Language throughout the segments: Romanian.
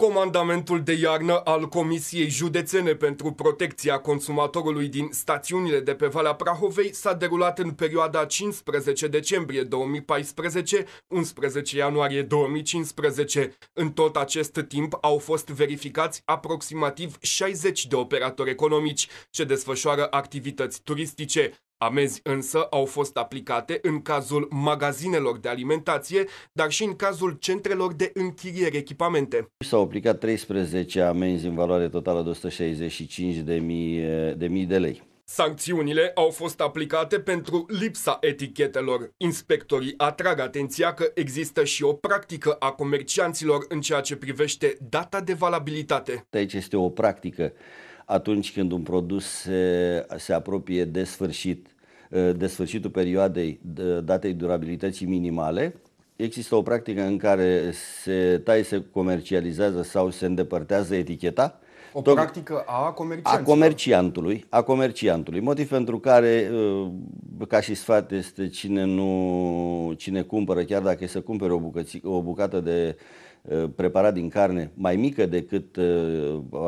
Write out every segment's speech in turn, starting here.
Comandamentul de iarnă al Comisiei Județene pentru Protecția Consumatorului din stațiunile de pe Valea Prahovei s-a derulat în perioada 15 decembrie 2014-11 ianuarie 2015. În tot acest timp au fost verificați aproximativ 60 de operatori economici ce desfășoară activități turistice. Amezi însă au fost aplicate în cazul magazinelor de alimentație, dar și în cazul centrelor de închiriere echipamente. S-au aplicat 13 amenzi în valoare totală de 165 de mii de, mii de lei. Sancțiunile au fost aplicate pentru lipsa etichetelor. Inspectorii atrag atenția că există și o practică a comercianților în ceea ce privește data de valabilitate. Aici este o practică atunci când un produs se, se apropie de sfârșit, ă, de sfârșitul perioadei ă, datei durabilității minimale, există o practică în care se taie, se comercializează sau se îndepărtează eticheta. O Tot practică a comerciantului. A comerciantului, a comerciantului. Motiv pentru care ă, ca și sfat este cine, nu, cine cumpără, chiar dacă e să cumpere o, bucăți, o bucată de preparat din carne mai mică decât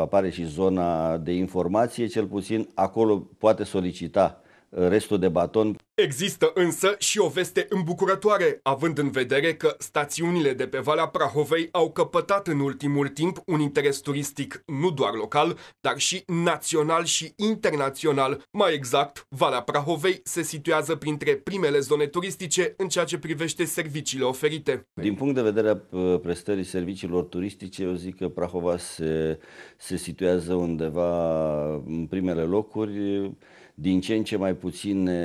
apare și zona de informație, cel puțin acolo poate solicita restul de baton. Există însă și o veste îmbucurătoare, având în vedere că stațiunile de pe Valea Prahovei au căpătat în ultimul timp un interes turistic nu doar local, dar și național și internațional. Mai exact, Valea Prahovei se situează printre primele zone turistice în ceea ce privește serviciile oferite. Din punct de vedere a prestării serviciilor turistice, eu zic că Prahova se, se situează undeva în primele locuri din ce în ce mai puține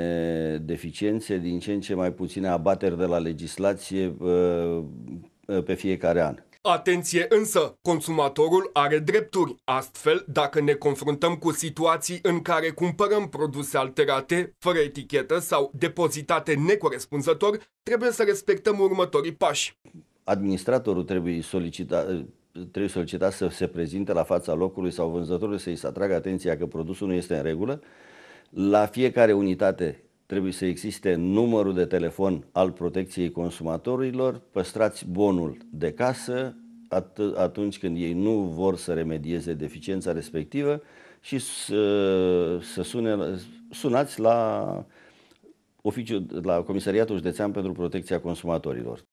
deficiențe, din ce în ce mai puține abateri de la legislație uh, uh, pe fiecare an. Atenție însă, consumatorul are drepturi. Astfel, dacă ne confruntăm cu situații în care cumpărăm produse alterate, fără etichetă sau depozitate necorespunzător, trebuie să respectăm următorii pași. Administratorul trebuie solicita, trebuie solicitat să se prezinte la fața locului sau vânzătorului să-i se atragă atenția că produsul nu este în regulă, la fiecare unitate trebuie să existe numărul de telefon al protecției consumatorilor, păstrați bonul de casă at- atunci când ei nu vor să remedieze deficiența respectivă și să, să sune, sunați la oficiu, la Comisariatul Județean pentru Protecția Consumatorilor.